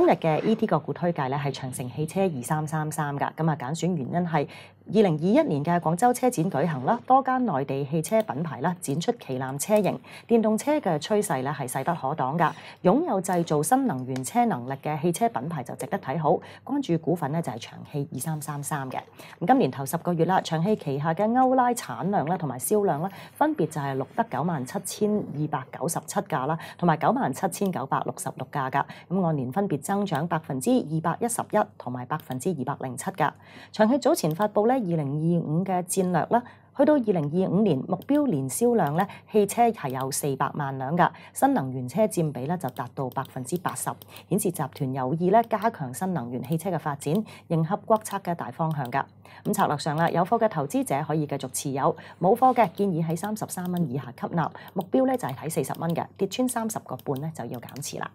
今日嘅 E T 个股推介咧，系长城汽车二三三三噶。咁啊，拣选原因系二零二一年嘅广州车展举行啦，多间内地汽车品牌啦展出旗舰车型，电动车嘅趋势咧系势不可挡噶。拥有制造新能源车能力嘅汽车品牌就值得睇好。关注股份咧就系长汽二三三三嘅。咁今年头十个月啦，长汽旗下嘅欧拉产量咧同埋销量咧分别就系录得九万七千二百九十七架啦，同埋九万七千九百六十六架噶。咁按年分别。增長百分之二百一十一同埋百分之二百零七噶。長期早前發布咧二零二五嘅戰略啦，去到二零二五年目標年銷量咧，汽車係有四百萬輛噶，新能源車佔比咧就達到百分之八十，顯示集團有意咧加強新能源汽車嘅發展，迎合國策嘅大方向噶。咁策略上啦，有貨嘅投資者可以繼續持有，冇貨嘅建議喺三十三蚊以下吸納，目標咧就係喺四十蚊嘅，跌穿三十個半咧就要減持啦。